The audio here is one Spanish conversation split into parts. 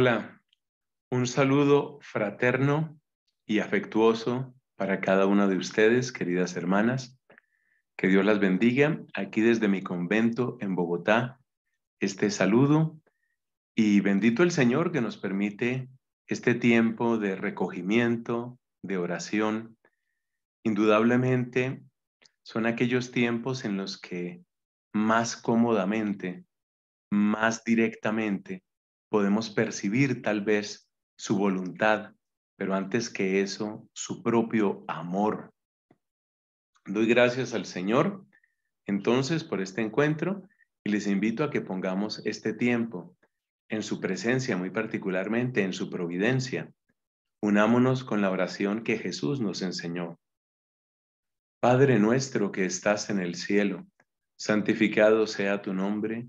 Hola, un saludo fraterno y afectuoso para cada una de ustedes, queridas hermanas. Que Dios las bendiga aquí desde mi convento en Bogotá. Este saludo y bendito el Señor que nos permite este tiempo de recogimiento, de oración. Indudablemente son aquellos tiempos en los que más cómodamente, más directamente, podemos percibir tal vez su voluntad, pero antes que eso, su propio amor. Doy gracias al Señor entonces por este encuentro y les invito a que pongamos este tiempo en su presencia, muy particularmente en su providencia. Unámonos con la oración que Jesús nos enseñó. Padre nuestro que estás en el cielo, santificado sea tu nombre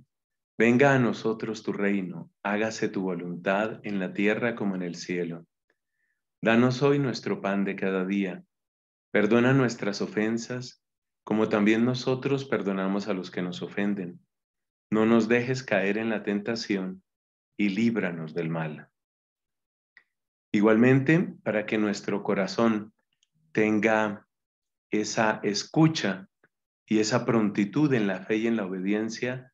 Venga a nosotros tu reino, hágase tu voluntad en la tierra como en el cielo. Danos hoy nuestro pan de cada día. Perdona nuestras ofensas, como también nosotros perdonamos a los que nos ofenden. No nos dejes caer en la tentación y líbranos del mal. Igualmente, para que nuestro corazón tenga esa escucha y esa prontitud en la fe y en la obediencia,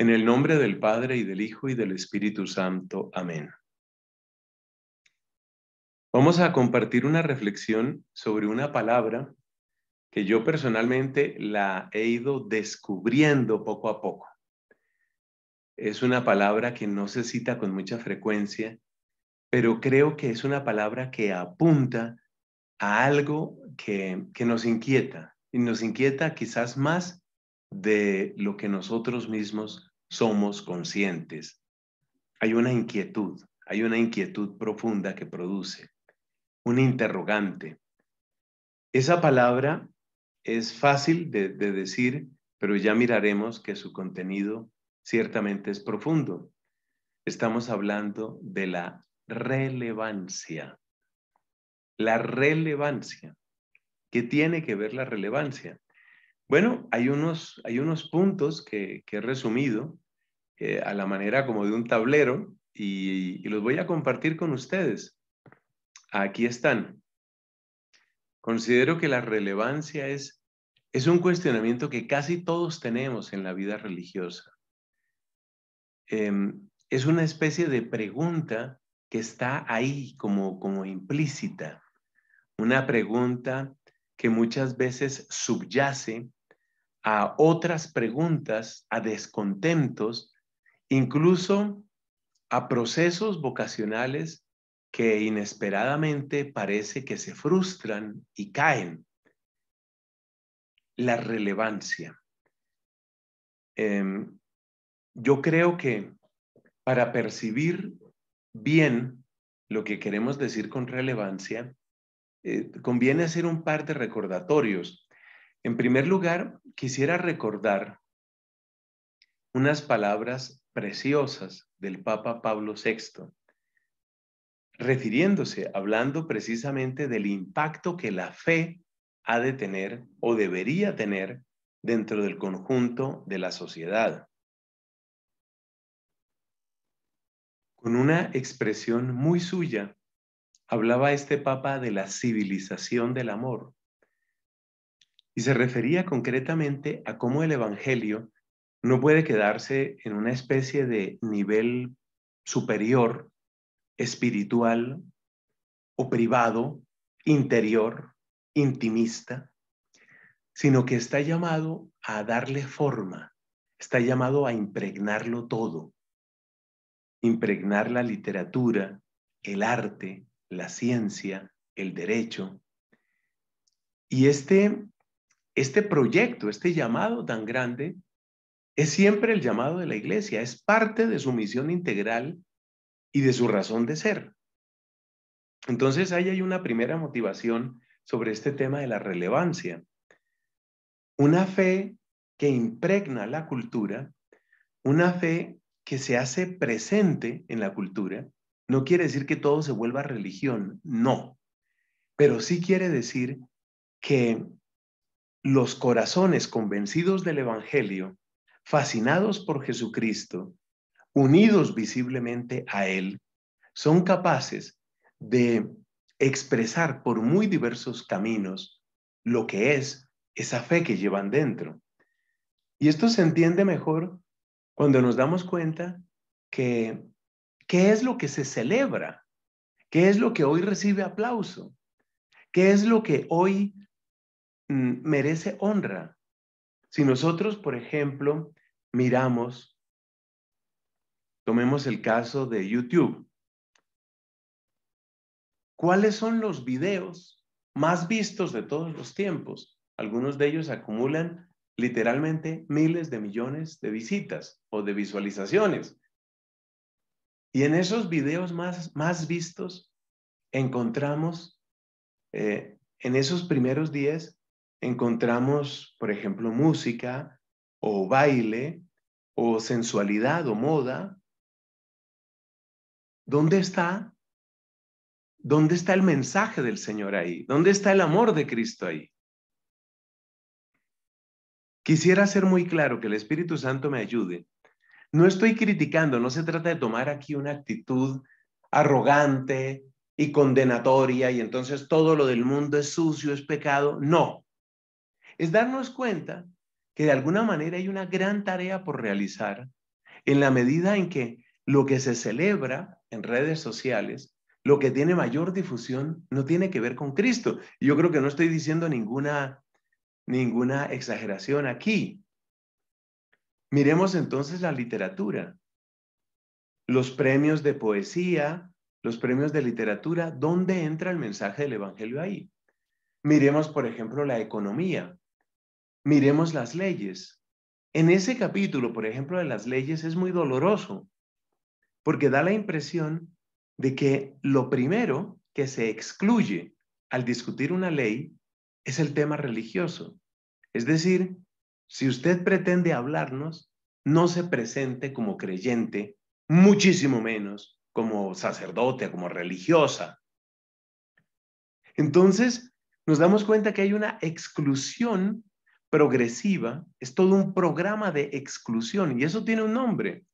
En el nombre del Padre y del Hijo y del Espíritu Santo. Amén. Vamos a compartir una reflexión sobre una palabra que yo personalmente la he ido descubriendo poco a poco. Es una palabra que no se cita con mucha frecuencia, pero creo que es una palabra que apunta a algo que, que nos inquieta, y nos inquieta quizás más de lo que nosotros mismos somos conscientes. Hay una inquietud, hay una inquietud profunda que produce, un interrogante. Esa palabra es fácil de, decir, pero ya miraremos que su contenido ciertamente es profundo. Estamos hablando de la relevancia. La relevancia. ¿Qué tiene que ver la relevancia? Bueno, hay unos, puntos que, he resumido eh, a la manera como de un tablero y, los voy a compartir con ustedes. Aquí están. Considero que la relevancia es, un cuestionamiento que casi todos tenemos en la vida religiosa. Em, es una especie de pregunta que está ahí como, como implícita, una pregunta que muchas veces subyace a otras preguntas, a descontentos, incluso a procesos vocacionales que inesperadamente parece que se frustran y caen. La relevancia. Em, yo creo que para percibir bien lo que queremos decir con relevancia, eh, conviene hacer un par de recordatorios. En primer lugar, quisiera recordar unas palabras preciosas del Papa Pablo VI, refiriéndose, hablando precisamente del impacto que la fe ha de tener o debería tener dentro del conjunto de la sociedad. Con una expresión muy suya, hablaba este Papa de la civilización del amor y se refería concretamente a cómo el Evangelio no puede quedarse en una especie de nivel superior, espiritual o privado, interior, intimista, sino que está llamado a darle forma, está llamado a impregnarlo todo, impregnar la literatura, el arte, la ciencia, el derecho. Y este este proyecto, este llamado tan grande, es siempre el llamado de la iglesia, es parte de su misión integral y de su razón de ser. Entonces, ahí hay una primera motivación sobre este tema de la relevancia. Una fe que impregna la cultura, una fe que se hace presente en la cultura, no quiere decir que todo se vuelva religión, no, pero sí quiere decir que los corazones convencidos del Evangelio, fascinados por Jesucristo, unidos visiblemente a Él, son capaces de expresar por muy diversos caminos lo que es esa fe que llevan dentro. Y esto se entiende mejor cuando nos damos cuenta que qué es lo que se celebra, qué es lo que hoy recibe aplauso, qué es lo que hoy Mm, merece honra. Si nosotros, por ejemplo, miramos, tomemos el caso de YouTube, ¿cuáles son los videos más vistos de todos los tiempos? Algunos de ellos acumulan literalmente miles de millones de visitas o de visualizaciones. Y en esos videos más, más vistos encontramos eh, en esos primeros días encontramos, por ejemplo, música o baile o sensualidad o moda. ¿Dónde está? ¿Dónde está el mensaje del Señor ahí? ¿Dónde está el amor de Cristo ahí? Quisiera ser muy claro que el Espíritu Santo me ayude. No estoy criticando, no se trata de tomar aquí una actitud arrogante y condenatoria y entonces todo lo del mundo es sucio, es pecado. No, es darnos cuenta que de alguna manera hay una gran tarea por realizar en la medida en que lo que se celebra en redes sociales, lo que tiene mayor difusión, no tiene que ver con Cristo. Yo creo que no estoy diciendo ninguna, exageración aquí. Miremos entonces la literatura, los premios de poesía, los premios de literatura, ¿dónde entra el mensaje del Evangelio ahí? Miremos, por ejemplo, la economía miremos las leyes. En ese capítulo, por ejemplo, de las leyes es muy doloroso, porque da la impresión de que lo primero que se excluye al discutir una ley es el tema religioso. Es decir, si usted pretende hablarnos, no se presente como creyente, muchísimo menos como sacerdote, como religiosa. Entonces, nos damos cuenta que hay una exclusión progresiva es todo un programa de exclusión y eso tiene un nombre.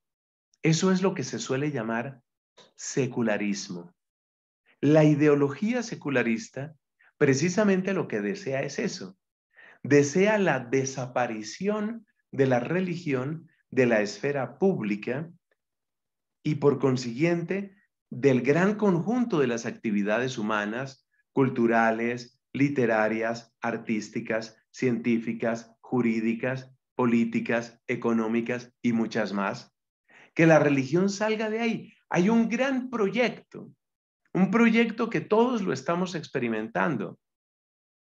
Eso es lo que se suele llamar secularismo. La ideología secularista precisamente lo que desea es eso. Desea la desaparición de la religión de la esfera pública y por consiguiente del gran conjunto de las actividades humanas, culturales, literarias, artísticas, científicas, jurídicas, políticas, económicas y muchas más. Que la religión salga de ahí. Hay un gran proyecto, un proyecto que todos lo estamos experimentando.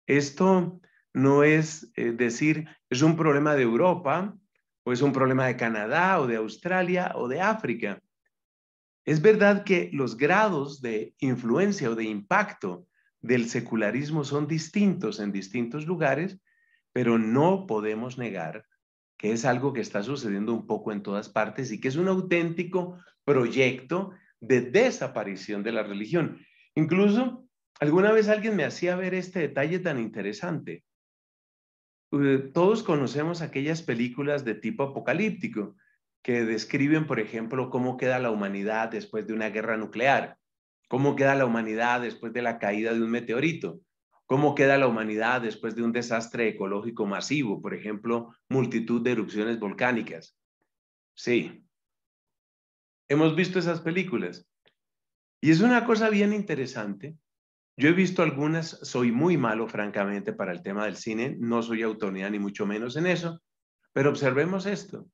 Esto no es eh, decir, es un problema de Europa o es un problema de Canadá o de Australia o de África. Es verdad que los grados de influencia o de impacto del secularismo son distintos en distintos lugares, pero no podemos negar que es algo que está sucediendo un poco en todas partes y que es un auténtico proyecto de desaparición de la religión. Incluso alguna vez alguien me hacía ver este detalle tan interesante. Eh, todos conocemos aquellas películas de tipo apocalíptico que describen, por ejemplo, cómo queda la humanidad después de una guerra nuclear, cómo queda la humanidad después de la caída de un meteorito. ¿Cómo queda la humanidad después de un desastre ecológico masivo? Por ejemplo, multitud de erupciones volcánicas. Sí. Hemos visto esas películas. Y es una cosa bien interesante. Yo he visto algunas, soy muy malo, francamente, para el tema del cine, no soy autoridad ni mucho menos en eso, pero observemos esto.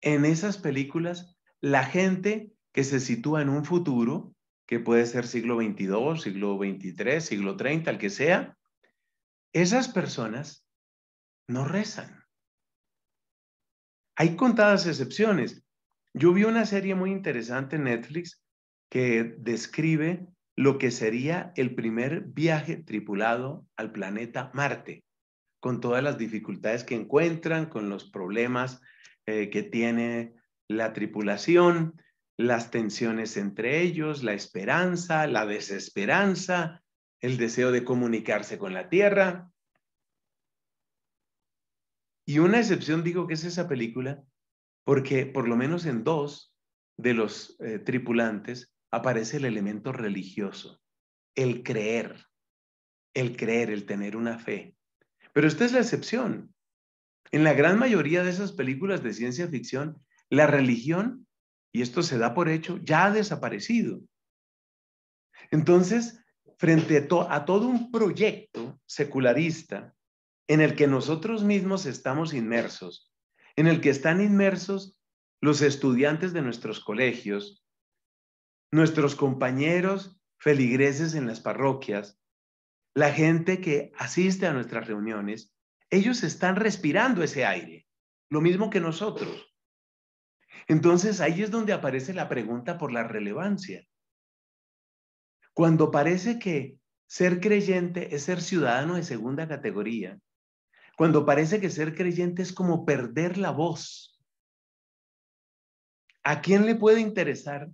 En esas películas, la gente que se sitúa en un futuro que puede ser siglo XXII, siglo XXIII, siglo 30 al que sea, esas personas no rezan. Hay contadas excepciones. Yo vi una serie muy interesante en Netflix que describe lo que sería el primer viaje tripulado al planeta Marte, con todas las dificultades que encuentran, con los problemas eh, que tiene la tripulación, las tensiones entre ellos, la esperanza, la desesperanza, el deseo de comunicarse con la tierra. Y una excepción digo que es esa película, porque por lo menos en dos de los eh, tripulantes aparece el elemento religioso, el creer, el creer, el tener una fe. Pero esta es la excepción. En la gran mayoría de esas películas de ciencia ficción, la religión y esto se da por hecho, ya ha desaparecido. Entonces, frente a, a todo un proyecto secularista en el que nosotros mismos estamos inmersos, en el que están inmersos los estudiantes de nuestros colegios, nuestros compañeros feligreses en las parroquias, la gente que asiste a nuestras reuniones, ellos están respirando ese aire, lo mismo que nosotros. Entonces ahí es donde aparece la pregunta por la relevancia. Cuando parece que ser creyente es ser ciudadano de segunda categoría, cuando parece que ser creyente es como perder la voz, ¿a quién le puede interesar?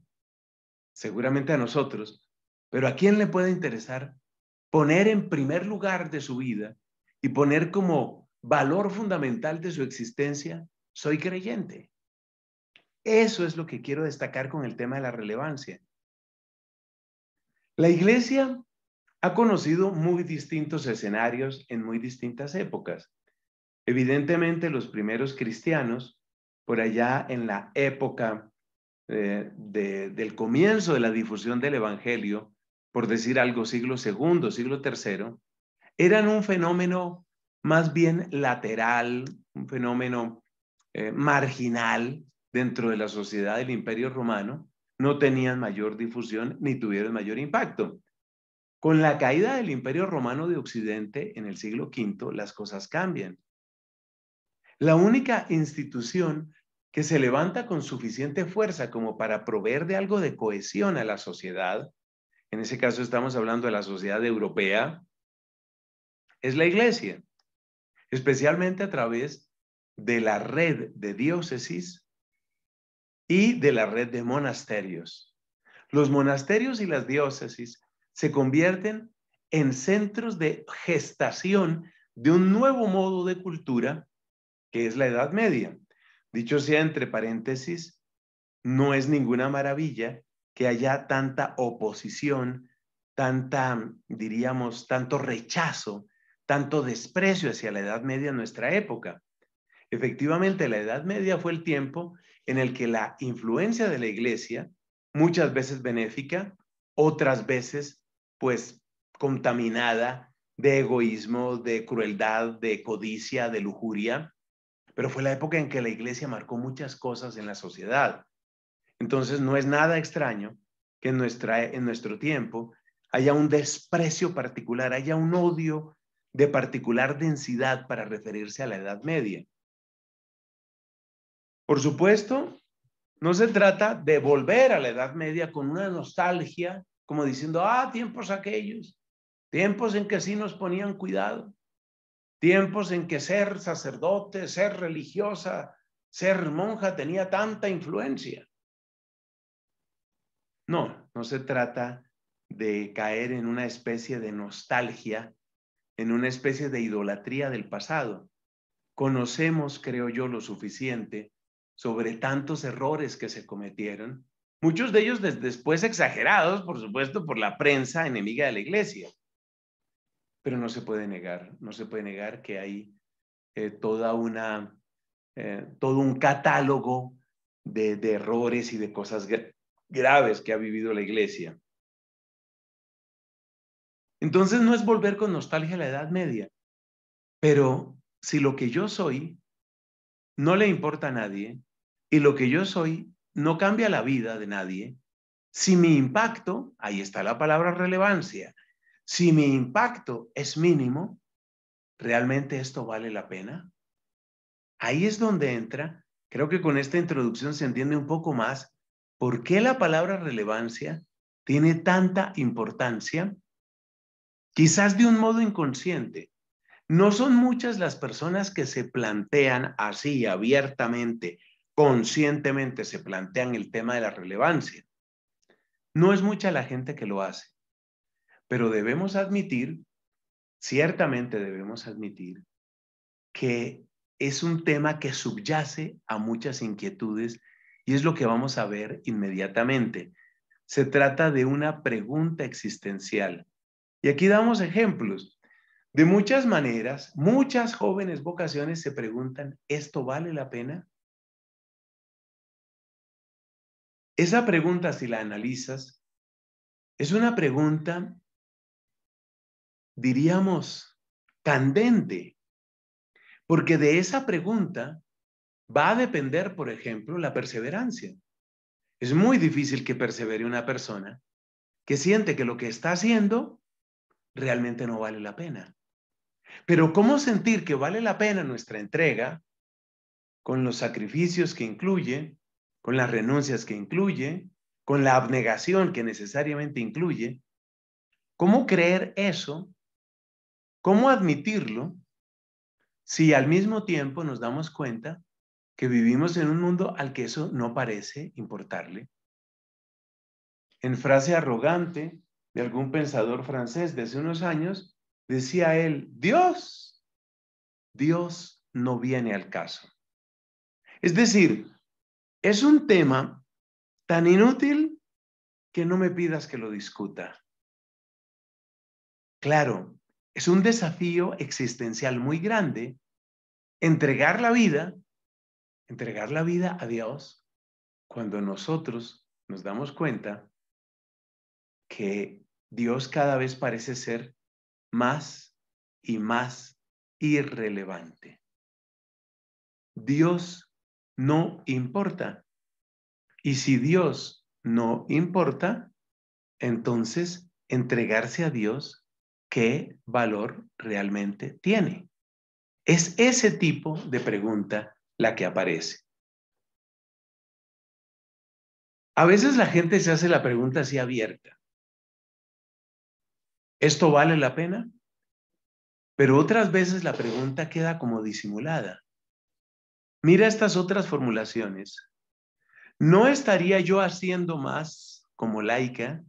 Seguramente a nosotros, pero ¿a quién le puede interesar poner en primer lugar de su vida y poner como valor fundamental de su existencia, soy creyente? Eso es lo que quiero destacar con el tema de la relevancia. La iglesia ha conocido muy distintos escenarios en muy distintas épocas. Evidentemente, los primeros cristianos, por allá en la época eh, del comienzo de la difusión del Evangelio, por decir algo, siglo segundo, siglo tercero, eran un fenómeno más bien lateral, un fenómeno eh, marginal, dentro de la sociedad del Imperio Romano no tenían mayor difusión ni tuvieron mayor impacto. Con la caída del Imperio Romano de Occidente en el siglo V, las cosas cambian. La única institución que se levanta con suficiente fuerza como para proveer de algo de cohesión a la sociedad, en ese caso estamos hablando de la sociedad europea, es la Iglesia, especialmente a través de la red de diócesis y de la red de monasterios. Los monasterios y las diócesis se convierten en centros de gestación de un nuevo modo de cultura que es la Edad Media. Dicho sea entre paréntesis, no es ninguna maravilla que haya tanta oposición, tanta, diríamos, tanto rechazo, tanto desprecio hacia la Edad Media en nuestra época. Efectivamente, la Edad Media fue el tiempo en el que la influencia de la iglesia, muchas veces benéfica, otras veces pues contaminada de egoísmo, de crueldad, de codicia, de lujuria, pero fue la época en que la iglesia marcó muchas cosas en la sociedad. Entonces no es nada extraño que en, en nuestro tiempo haya un desprecio particular, haya un odio de particular densidad para referirse a la Edad Media. Por supuesto, no se trata de volver a la Edad Media con una nostalgia, como diciendo, ah, tiempos aquellos, tiempos en que sí nos ponían cuidado, tiempos en que ser sacerdote, ser religiosa, ser monja tenía tanta influencia. No, no se trata de caer en una especie de nostalgia, en una especie de idolatría del pasado. Conocemos, creo yo, lo suficiente sobre tantos errores que se cometieron, muchos de ellos después exagerados, por supuesto, por la prensa enemiga de la iglesia. Pero no se puede negar, no se puede negar que hay eh, toda una, eh, todo un catálogo de, errores y de cosas graves que ha vivido la iglesia. Entonces no es volver con nostalgia a la Edad Media, pero si lo que yo soy no le importa a nadie, lo que yo soy no cambia la vida de nadie, si mi impacto, ahí está la palabra relevancia, si mi impacto es mínimo, ¿realmente esto vale la pena? Ahí es donde entra, creo que con esta introducción se entiende un poco más por qué la palabra relevancia tiene tanta importancia, quizás de un modo inconsciente. No son muchas las personas que se plantean así abiertamente, conscientemente se plantean el tema de la relevancia. No es mucha la gente que lo hace, pero debemos admitir, ciertamente debemos admitir, que es un tema que subyace a muchas inquietudes y es lo que vamos a ver inmediatamente. Se trata de una pregunta existencial. Y aquí damos ejemplos. De muchas maneras, muchas jóvenes vocaciones se preguntan, ¿esto vale la pena? Esa pregunta, si la analizas, es una pregunta, diríamos, candente, porque de esa pregunta va a depender, por ejemplo, la perseverancia. Es muy difícil que persevere una persona que siente que lo que está haciendo realmente no vale la pena. Pero ¿cómo sentir que vale la pena nuestra entrega con los sacrificios que incluye con las renuncias que incluye, con la abnegación que necesariamente incluye. ¿Cómo creer eso? ¿Cómo admitirlo si al mismo tiempo nos damos cuenta que vivimos en un mundo al que eso no parece importarle? En frase arrogante de algún pensador francés de hace unos años, decía él, Dios, Dios no viene al caso. Es decir, es un tema tan inútil que no me pidas que lo discuta. Claro, es un desafío existencial muy grande entregar la vida, entregar la vida a Dios cuando nosotros nos damos cuenta que Dios cada vez parece ser más y más irrelevante. Dios no importa. Y si Dios no importa, entonces entregarse a Dios, ¿qué valor realmente tiene? Es ese tipo de pregunta la que aparece. A veces la gente se hace la pregunta así abierta. ¿Esto vale la pena? Pero otras veces la pregunta queda como disimulada. Mira estas otras formulaciones. ¿No estaría yo haciendo más como laica?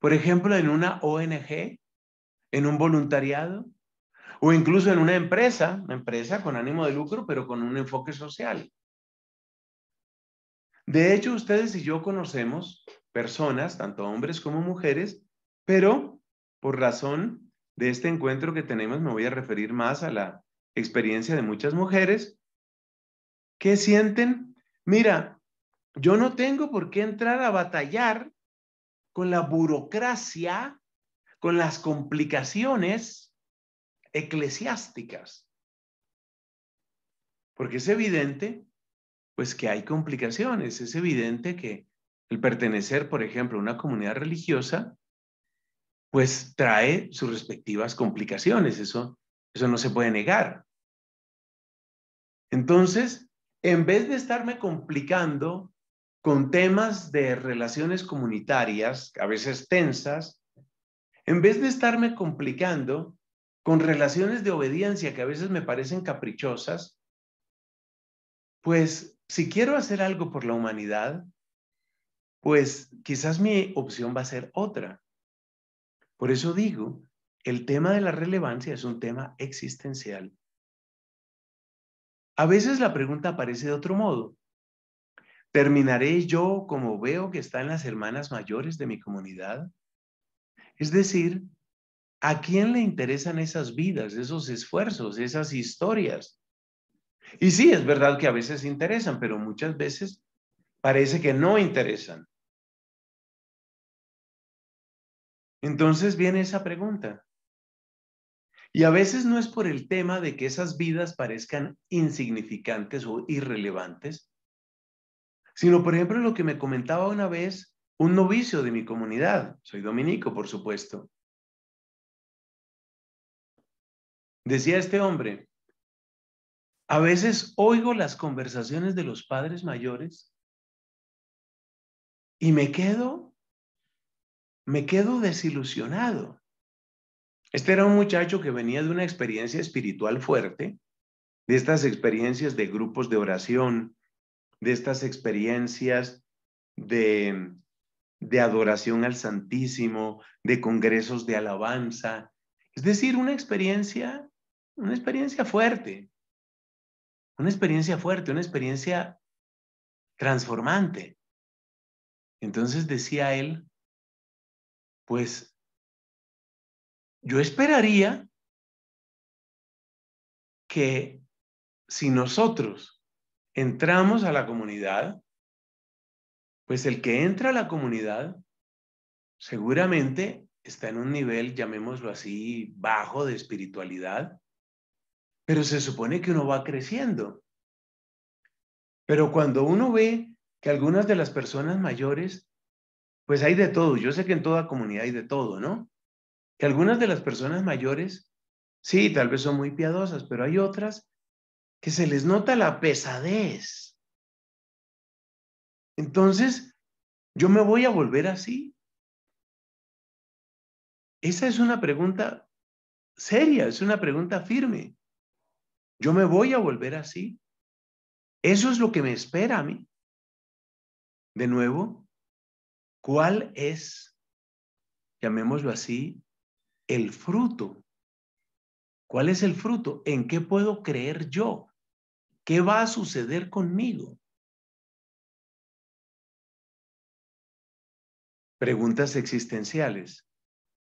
Por ejemplo, en una ONG, en un voluntariado, o incluso en una empresa, una empresa con ánimo de lucro, pero con un enfoque social. De hecho, ustedes y yo conocemos personas, tanto hombres como mujeres, pero por razón de este encuentro que tenemos, me voy a referir más a la experiencia de muchas mujeres ¿Qué sienten? Mira, yo no tengo por qué entrar a batallar con la burocracia, con las complicaciones eclesiásticas. Porque es evidente, pues que hay complicaciones, es evidente que el pertenecer, por ejemplo, a una comunidad religiosa, pues trae sus respectivas complicaciones, eso, eso no se puede negar. Entonces, en vez de estarme complicando con temas de relaciones comunitarias, a veces tensas, en vez de estarme complicando con relaciones de obediencia que a veces me parecen caprichosas, pues si quiero hacer algo por la humanidad, pues quizás mi opción va a ser otra. Por eso digo, el tema de la relevancia es un tema existencial. A veces la pregunta aparece de otro modo. ¿Terminaré yo como veo que están las hermanas mayores de mi comunidad? Es decir, ¿a quién le interesan esas vidas, esos esfuerzos, esas historias? Y sí, es verdad que a veces interesan, pero muchas veces parece que no interesan. Entonces viene esa pregunta. Y a veces no es por el tema de que esas vidas parezcan insignificantes o irrelevantes, sino por ejemplo lo que me comentaba una vez un novicio de mi comunidad, soy dominico por supuesto. Decía este hombre, a veces oigo las conversaciones de los padres mayores y me quedo, me quedo desilusionado. Este era un muchacho que venía de una experiencia espiritual fuerte, de estas experiencias de grupos de oración, de estas experiencias de, adoración al Santísimo, de congresos de alabanza. Es decir, una experiencia, una experiencia fuerte, una experiencia fuerte, una experiencia transformante. Entonces decía él, pues yo esperaría que si nosotros entramos a la comunidad, pues el que entra a la comunidad seguramente está en un nivel, llamémoslo así, bajo de espiritualidad, pero se supone que uno va creciendo. Pero cuando uno ve que algunas de las personas mayores, pues hay de todo, yo sé que en toda comunidad hay de todo, ¿no? que algunas de las personas mayores, sí, tal vez son muy piadosas, pero hay otras que se les nota la pesadez. Entonces, yo me voy a volver así. Esa es una pregunta seria, es una pregunta firme. Yo me voy a volver así. Eso es lo que me espera a mí. De nuevo, ¿cuál es, llamémoslo así, el fruto. ¿Cuál es el fruto? ¿En qué puedo creer yo? ¿Qué va a suceder conmigo? Preguntas existenciales.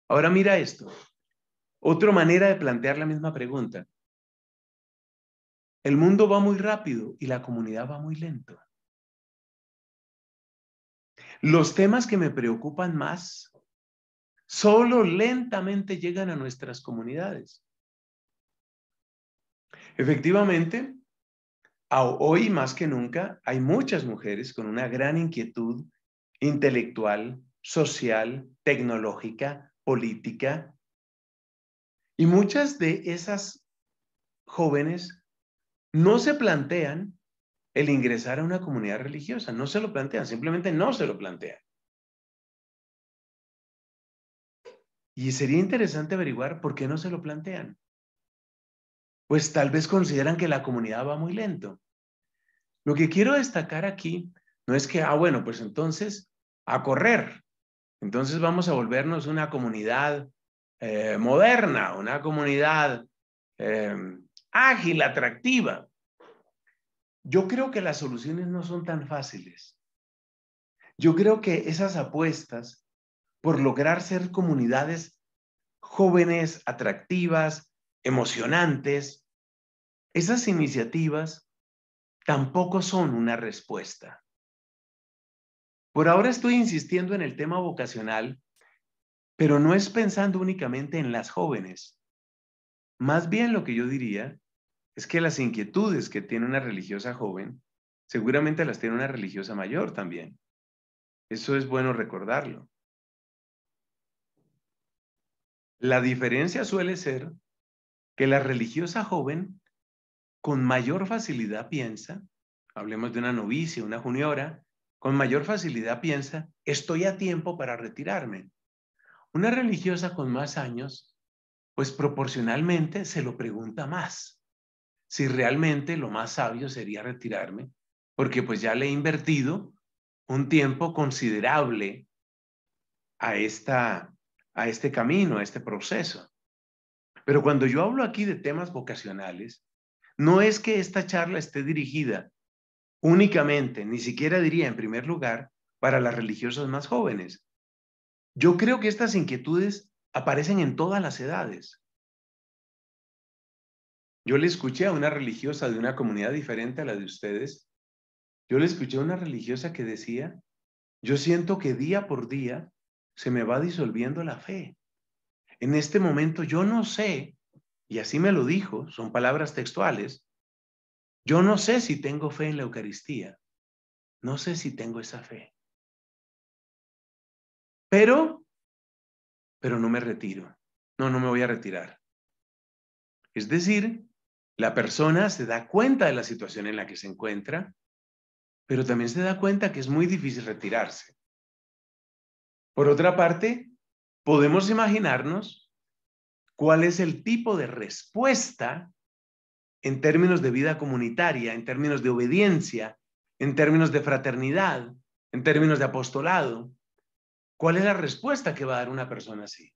Ahora mira esto. Otra manera de plantear la misma pregunta. El mundo va muy rápido y la comunidad va muy lento. Los temas que me preocupan más solo lentamente llegan a nuestras comunidades. Efectivamente, hoy más que nunca hay muchas mujeres con una gran inquietud intelectual, social, tecnológica, política. Y muchas de esas jóvenes no se plantean el ingresar a una comunidad religiosa, no se lo plantean, simplemente no se lo plantean. Y sería interesante averiguar por qué no se lo plantean. Pues tal vez consideran que la comunidad va muy lento. Lo que quiero destacar aquí no es que, ah, bueno, pues entonces a correr. Entonces vamos a volvernos una comunidad eh, moderna, una comunidad eh, ágil, atractiva. Yo creo que las soluciones no son tan fáciles. Yo creo que esas apuestas por lograr ser comunidades jóvenes, atractivas, emocionantes, esas iniciativas tampoco son una respuesta. Por ahora estoy insistiendo en el tema vocacional, pero no es pensando únicamente en las jóvenes. Más bien lo que yo diría es que las inquietudes que tiene una religiosa joven, seguramente las tiene una religiosa mayor también. Eso es bueno recordarlo. La diferencia suele ser que la religiosa joven con mayor facilidad piensa, hablemos de una novicia, una juniora, con mayor facilidad piensa, estoy a tiempo para retirarme. Una religiosa con más años, pues proporcionalmente se lo pregunta más. Si realmente lo más sabio sería retirarme, porque pues ya le he invertido un tiempo considerable a esta a este camino, a este proceso. Pero cuando yo hablo aquí de temas vocacionales, no es que esta charla esté dirigida únicamente, ni siquiera diría en primer lugar, para las religiosas más jóvenes. Yo creo que estas inquietudes aparecen en todas las edades. Yo le escuché a una religiosa de una comunidad diferente a la de ustedes. Yo le escuché a una religiosa que decía, yo siento que día por día se me va disolviendo la fe. En este momento yo no sé, y así me lo dijo, son palabras textuales, yo no sé si tengo fe en la Eucaristía, no sé si tengo esa fe. Pero, pero no me retiro, no, no me voy a retirar. Es decir, la persona se da cuenta de la situación en la que se encuentra, pero también se da cuenta que es muy difícil retirarse. Por otra parte, podemos imaginarnos cuál es el tipo de respuesta en términos de vida comunitaria, en términos de obediencia, en términos de fraternidad, en términos de apostolado. ¿Cuál es la respuesta que va a dar una persona así?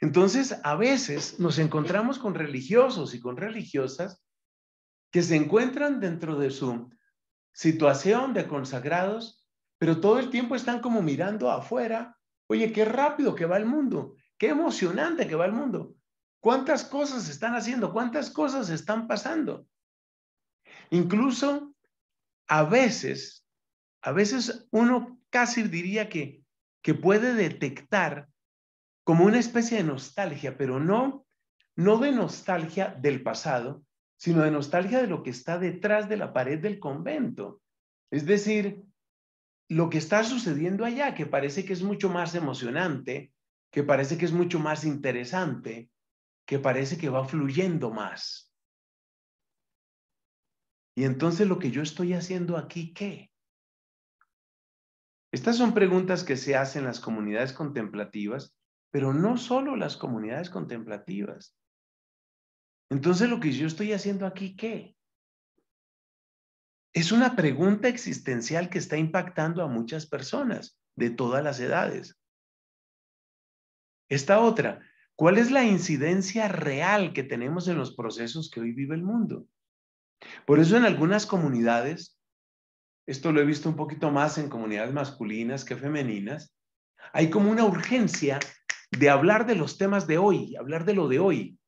Entonces, a veces nos encontramos con religiosos y con religiosas que se encuentran dentro de su situación de consagrados pero todo el tiempo están como mirando afuera. Oye, qué rápido que va el mundo, qué emocionante que va el mundo. ¿Cuántas cosas están haciendo? ¿Cuántas cosas están pasando? Incluso a veces, a veces uno casi diría que, que puede detectar como una especie de nostalgia, pero no, no de nostalgia del pasado, sino de nostalgia de lo que está detrás de la pared del convento. Es decir, lo que está sucediendo allá, que parece que es mucho más emocionante, que parece que es mucho más interesante, que parece que va fluyendo más. Y entonces lo que yo estoy haciendo aquí, ¿qué? Estas son preguntas que se hacen las comunidades contemplativas, pero no solo las comunidades contemplativas. Entonces lo que yo estoy haciendo aquí, ¿qué? Es una pregunta existencial que está impactando a muchas personas de todas las edades. Esta otra, ¿cuál es la incidencia real que tenemos en los procesos que hoy vive el mundo? Por eso en algunas comunidades, esto lo he visto un poquito más en comunidades masculinas que femeninas, hay como una urgencia de hablar de los temas de hoy, hablar de lo de hoy,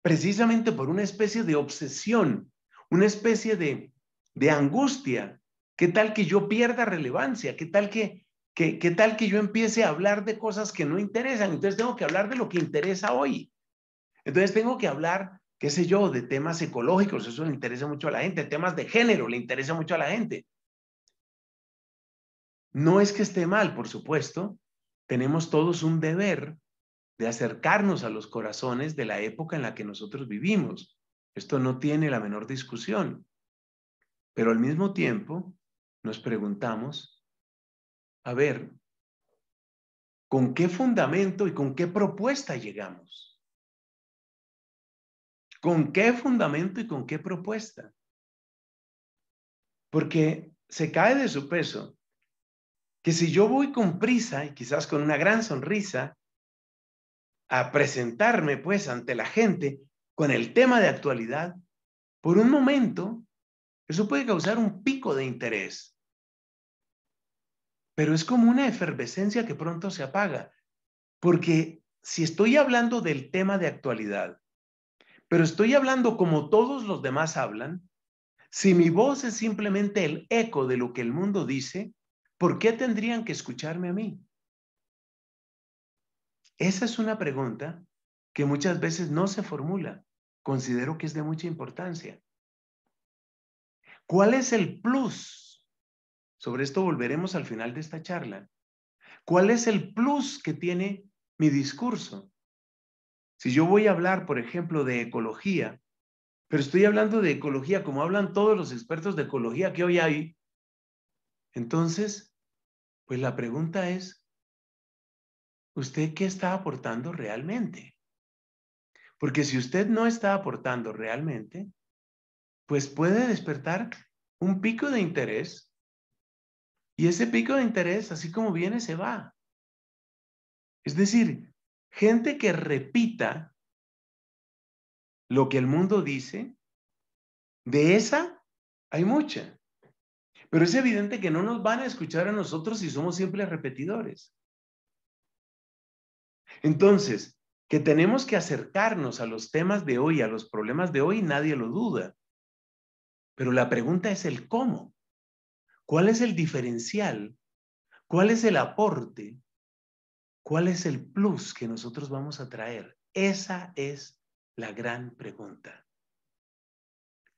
precisamente por una especie de obsesión, una especie de de angustia. ¿Qué tal que yo pierda relevancia? ¿Qué tal que, qué tal que yo empiece a hablar de cosas que no interesan? Entonces tengo que hablar de lo que interesa hoy. Entonces tengo que hablar, qué sé yo, de temas ecológicos, eso le interesa mucho a la gente, temas de género, le interesa mucho a la gente. No es que esté mal, por supuesto, tenemos todos un deber de acercarnos a los corazones de la época en la que nosotros vivimos. Esto no tiene la menor discusión. Pero al mismo tiempo nos preguntamos, a ver, ¿con qué fundamento y con qué propuesta llegamos? ¿Con qué fundamento y con qué propuesta? Porque se cae de su peso que si yo voy con prisa y quizás con una gran sonrisa a presentarme pues ante la gente con el tema de actualidad, por un momento eso puede causar un pico de interés, pero es como una efervescencia que pronto se apaga, porque si estoy hablando del tema de actualidad, pero estoy hablando como todos los demás hablan, si mi voz es simplemente el eco de lo que el mundo dice, ¿por qué tendrían que escucharme a mí? Esa es una pregunta que muchas veces no se formula. Considero que es de mucha importancia. ¿Cuál es el plus? Sobre esto volveremos al final de esta charla. ¿Cuál es el plus que tiene mi discurso? Si yo voy a hablar, por ejemplo, de ecología, pero estoy hablando de ecología como hablan todos los expertos de ecología que hoy hay, entonces, pues la pregunta es, ¿usted qué está aportando realmente? Porque si usted no está aportando realmente, pues puede despertar un pico de interés y ese pico de interés, así como viene, se va. Es decir, gente que repita lo que el mundo dice, de esa hay mucha. Pero es evidente que no nos van a escuchar a nosotros si somos simples repetidores. Entonces, que tenemos que acercarnos a los temas de hoy, a los problemas de hoy, nadie lo duda. Pero la pregunta es el cómo. ¿Cuál es el diferencial? ¿Cuál es el aporte? ¿Cuál es el plus que nosotros vamos a traer? Esa es la gran pregunta.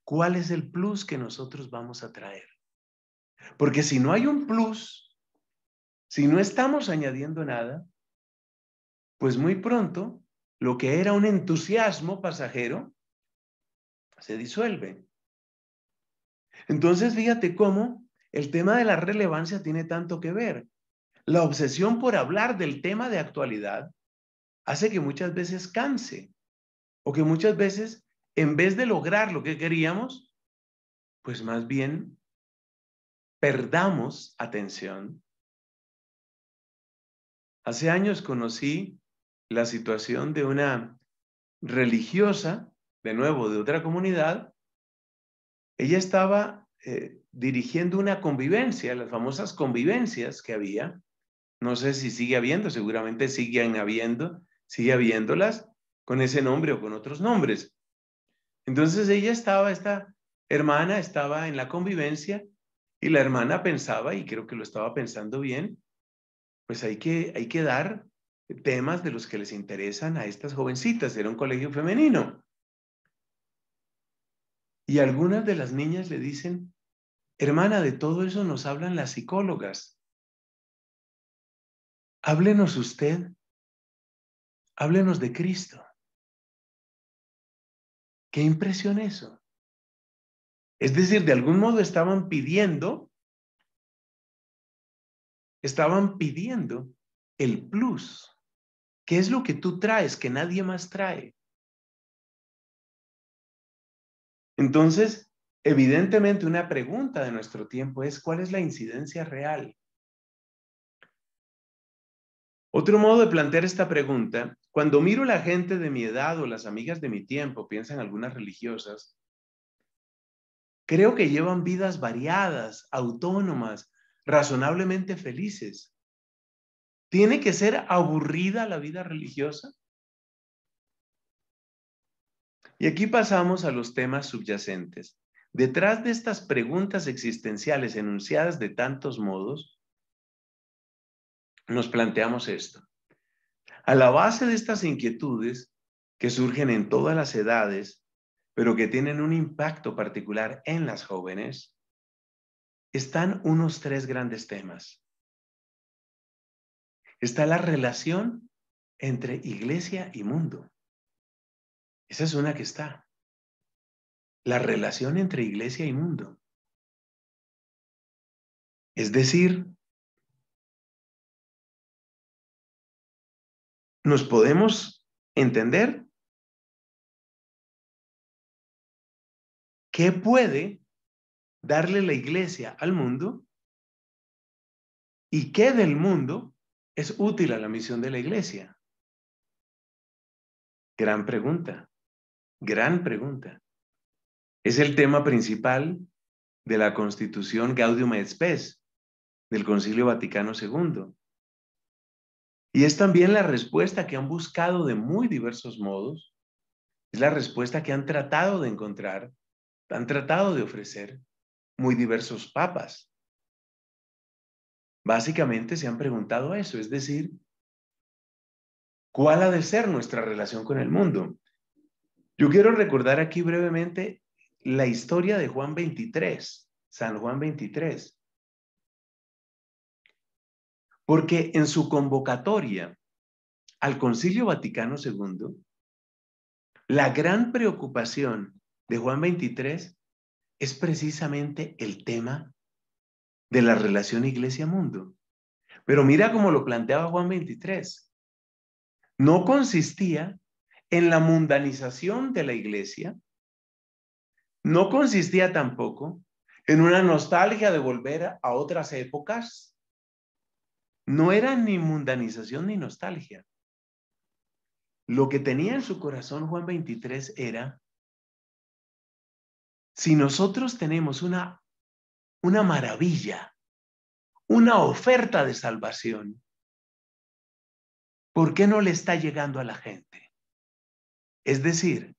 ¿Cuál es el plus que nosotros vamos a traer? Porque si no hay un plus, si no estamos añadiendo nada, pues muy pronto lo que era un entusiasmo pasajero se disuelve. Entonces, fíjate cómo el tema de la relevancia tiene tanto que ver. La obsesión por hablar del tema de actualidad hace que muchas veces canse o que muchas veces, en vez de lograr lo que queríamos, pues más bien perdamos atención. Hace años conocí la situación de una religiosa, de nuevo, de otra comunidad, ella estaba eh, dirigiendo una convivencia, las famosas convivencias que había. No sé si sigue habiendo, seguramente siguen habiendo, sigue habiéndolas con ese nombre o con otros nombres. Entonces ella estaba, esta hermana estaba en la convivencia y la hermana pensaba, y creo que lo estaba pensando bien, pues hay que, hay que dar temas de los que les interesan a estas jovencitas. Era un colegio femenino. Y algunas de las niñas le dicen, hermana, de todo eso nos hablan las psicólogas. Háblenos usted, háblenos de Cristo. Qué impresión eso. Es decir, de algún modo estaban pidiendo, estaban pidiendo el plus. ¿Qué es lo que tú traes que nadie más trae? Entonces, evidentemente una pregunta de nuestro tiempo es, ¿cuál es la incidencia real? Otro modo de plantear esta pregunta, cuando miro a la gente de mi edad o las amigas de mi tiempo, piensan algunas religiosas, creo que llevan vidas variadas, autónomas, razonablemente felices. ¿Tiene que ser aburrida la vida religiosa? Y aquí pasamos a los temas subyacentes. Detrás de estas preguntas existenciales enunciadas de tantos modos, nos planteamos esto. A la base de estas inquietudes, que surgen en todas las edades, pero que tienen un impacto particular en las jóvenes, están unos tres grandes temas. Está la relación entre iglesia y mundo. Esa es una que está. La relación entre iglesia y mundo. Es decir, nos podemos entender qué puede darle la iglesia al mundo y qué del mundo es útil a la misión de la iglesia. Gran pregunta. Gran pregunta. Es el tema principal de la Constitución Gaudium et Spes del Concilio Vaticano II. Y es también la respuesta que han buscado de muy diversos modos, es la respuesta que han tratado de encontrar, han tratado de ofrecer muy diversos papas. Básicamente se han preguntado eso, es decir, ¿cuál ha de ser nuestra relación con el mundo? Yo quiero recordar aquí brevemente la historia de Juan 23, San Juan 23. Porque en su convocatoria al Concilio Vaticano II, la gran preocupación de Juan 23 es precisamente el tema de la relación iglesia-mundo. Pero mira cómo lo planteaba Juan 23. No consistía en la mundanización de la iglesia no consistía tampoco en una nostalgia de volver a otras épocas. No era ni mundanización ni nostalgia. Lo que tenía en su corazón Juan 23 era, si nosotros tenemos una, una maravilla, una oferta de salvación, ¿por qué no le está llegando a la gente? Es decir,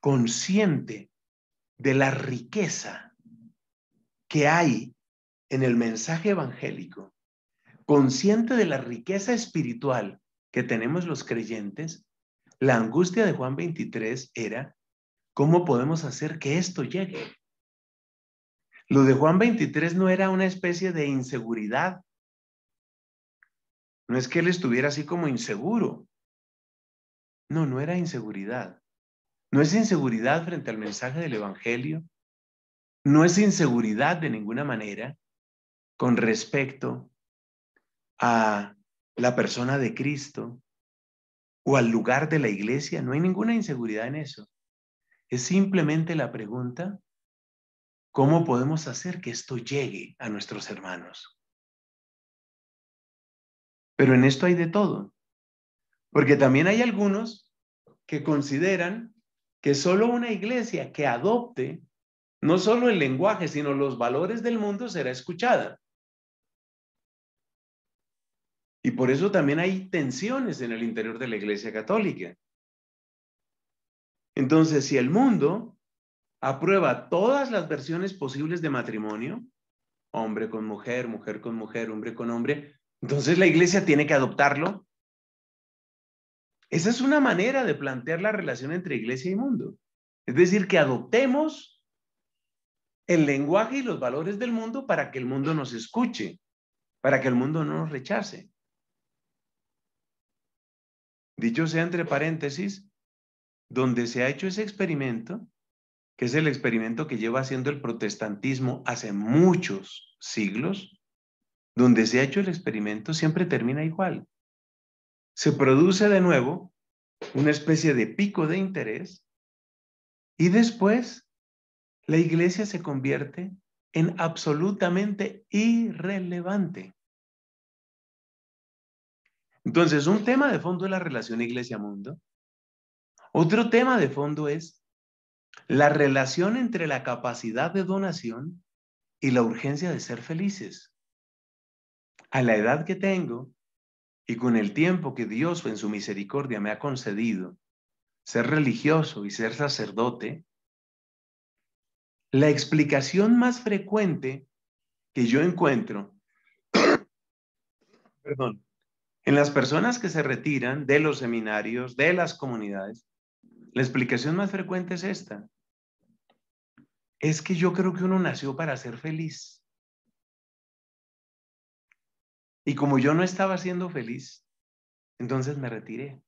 consciente de la riqueza que hay en el mensaje evangélico, consciente de la riqueza espiritual que tenemos los creyentes, la angustia de Juan 23 era, ¿cómo podemos hacer que esto llegue? Lo de Juan 23 no era una especie de inseguridad. No es que él estuviera así como inseguro. No, no era inseguridad. No es inseguridad frente al mensaje del Evangelio. No es inseguridad de ninguna manera con respecto a la persona de Cristo o al lugar de la iglesia. No hay ninguna inseguridad en eso. Es simplemente la pregunta, ¿cómo podemos hacer que esto llegue a nuestros hermanos? Pero en esto hay de todo. Porque también hay algunos que consideran que solo una iglesia que adopte no solo el lenguaje, sino los valores del mundo será escuchada. Y por eso también hay tensiones en el interior de la iglesia católica. Entonces, si el mundo aprueba todas las versiones posibles de matrimonio, hombre con mujer, mujer con mujer, hombre con hombre, entonces la iglesia tiene que adoptarlo esa es una manera de plantear la relación entre iglesia y mundo. Es decir, que adoptemos el lenguaje y los valores del mundo para que el mundo nos escuche, para que el mundo no nos rechace. Dicho sea entre paréntesis, donde se ha hecho ese experimento, que es el experimento que lleva haciendo el protestantismo hace muchos siglos, donde se ha hecho el experimento siempre termina igual se produce de nuevo una especie de pico de interés y después la iglesia se convierte en absolutamente irrelevante. Entonces, un tema de fondo es la relación iglesia-mundo. Otro tema de fondo es la relación entre la capacidad de donación y la urgencia de ser felices. A la edad que tengo, y con el tiempo que Dios en su misericordia me ha concedido, ser religioso y ser sacerdote, la explicación más frecuente que yo encuentro, perdón, en las personas que se retiran de los seminarios, de las comunidades, la explicación más frecuente es esta. Es que yo creo que uno nació para ser feliz. Y como yo no estaba siendo feliz, entonces me retiré.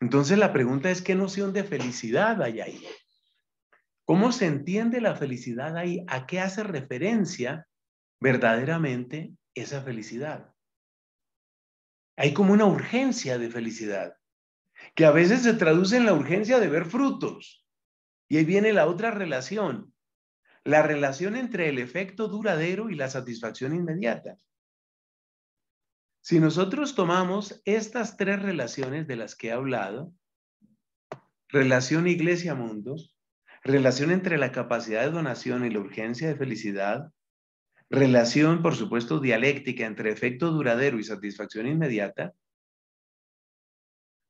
Entonces la pregunta es, ¿qué noción de felicidad hay ahí? ¿Cómo se entiende la felicidad ahí? ¿A qué hace referencia verdaderamente esa felicidad? Hay como una urgencia de felicidad, que a veces se traduce en la urgencia de ver frutos. Y ahí viene la otra relación, la relación entre el efecto duradero y la satisfacción inmediata. Si nosotros tomamos estas tres relaciones de las que he hablado, relación iglesia-mundo, relación entre la capacidad de donación y la urgencia de felicidad, relación, por supuesto, dialéctica entre efecto duradero y satisfacción inmediata,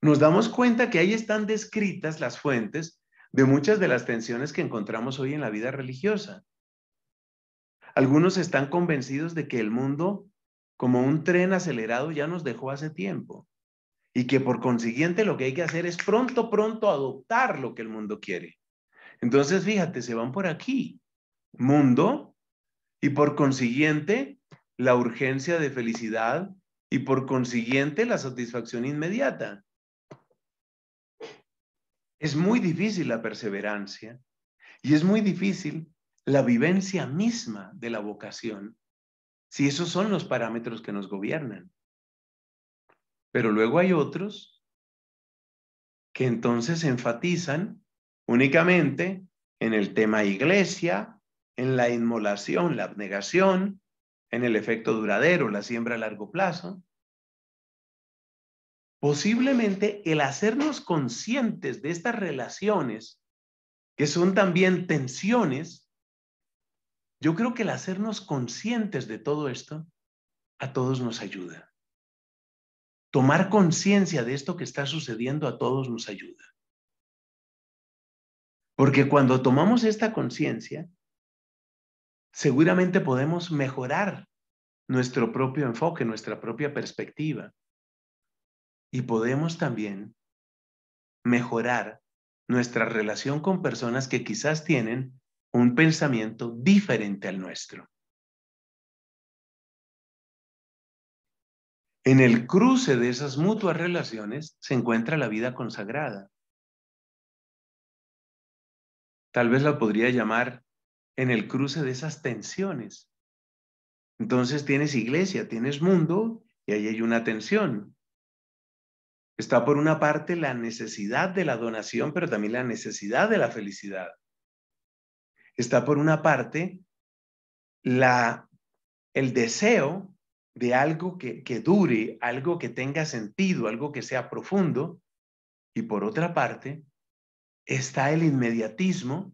nos damos cuenta que ahí están descritas las fuentes de muchas de las tensiones que encontramos hoy en la vida religiosa. Algunos están convencidos de que el mundo, como un tren acelerado, ya nos dejó hace tiempo y que por consiguiente lo que hay que hacer es pronto, pronto adoptar lo que el mundo quiere. Entonces, fíjate, se van por aquí, mundo, y por consiguiente la urgencia de felicidad y por consiguiente la satisfacción inmediata. Es muy difícil la perseverancia y es muy difícil la vivencia misma de la vocación, si esos son los parámetros que nos gobiernan. Pero luego hay otros que entonces enfatizan únicamente en el tema iglesia, en la inmolación, la abnegación, en el efecto duradero, la siembra a largo plazo, posiblemente el hacernos conscientes de estas relaciones, que son también tensiones, yo creo que el hacernos conscientes de todo esto a todos nos ayuda. Tomar conciencia de esto que está sucediendo a todos nos ayuda. Porque cuando tomamos esta conciencia, seguramente podemos mejorar nuestro propio enfoque, nuestra propia perspectiva, y podemos también mejorar nuestra relación con personas que quizás tienen un pensamiento diferente al nuestro. En el cruce de esas mutuas relaciones se encuentra la vida consagrada. Tal vez la podría llamar en el cruce de esas tensiones. Entonces tienes iglesia, tienes mundo y ahí hay una tensión. Está por una parte la necesidad de la donación, pero también la necesidad de la felicidad. Está por una parte la, el deseo de algo que, que dure, algo que tenga sentido, algo que sea profundo. Y por otra parte está el inmediatismo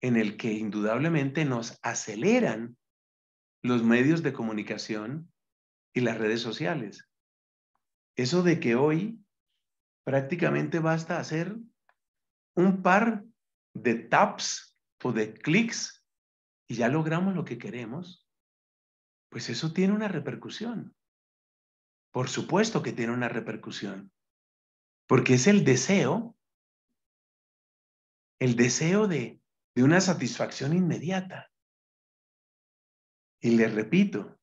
en el que indudablemente nos aceleran los medios de comunicación y las redes sociales. Eso de que hoy prácticamente basta hacer un par de taps o de clics y ya logramos lo que queremos, pues eso tiene una repercusión. Por supuesto que tiene una repercusión, porque es el deseo, el deseo de, una satisfacción inmediata. Y les repito,